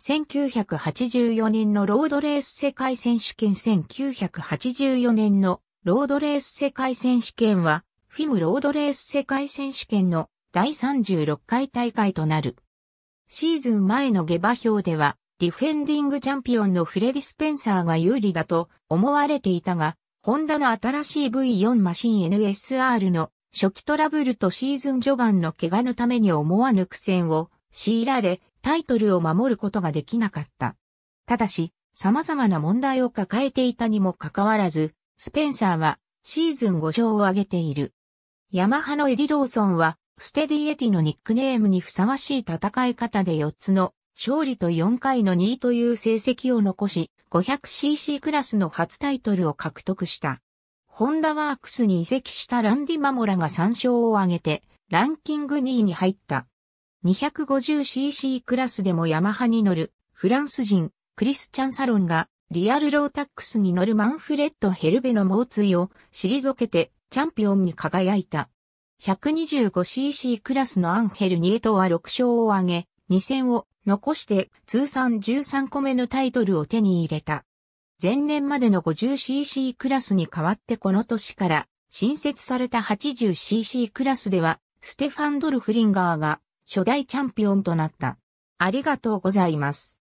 1984年のロードレース世界選手権1984年のロードレース世界選手権は、フィムロードレース世界選手権の第36回大会となる。シーズン前の下馬評では、ディフェンディングチャンピオンのフレディ・スペンサーが有利だと思われていたが、ホンダの新しい V4 マシン NSR の初期トラブルとシーズン序盤の怪我のために思わぬ苦戦を強いられ、タイトルを守ることができなかった。ただし、様々な問題を抱えていたにもかかわらず、スペンサーはシーズン5勝を挙げている。ヤマハのエディ・ローソンは、ステディエティのニックネームにふさわしい戦い方で4つの勝利と4回の2位という成績を残し、500cc クラスの初タイトルを獲得した。ホンダワークスに移籍したランディ・マモラが3勝を挙げて、ランキング2位に入った。250cc クラスでもヤマハに乗るフランス人クリスチャン・サロンがリアルロータックスに乗るマンフレッド・ヘルベの猛追を退けてチャンピオンに輝いた。125cc クラスのアンヘル・ニエトは6勝を挙げ、2戦を残して通算13個目のタイトルを手に入れた。前年までの 50cc クラスに代わってこの年から新設された 80cc クラスではステファン・ドルフリンガーが初代チャンピオンとなった。ありがとうございます。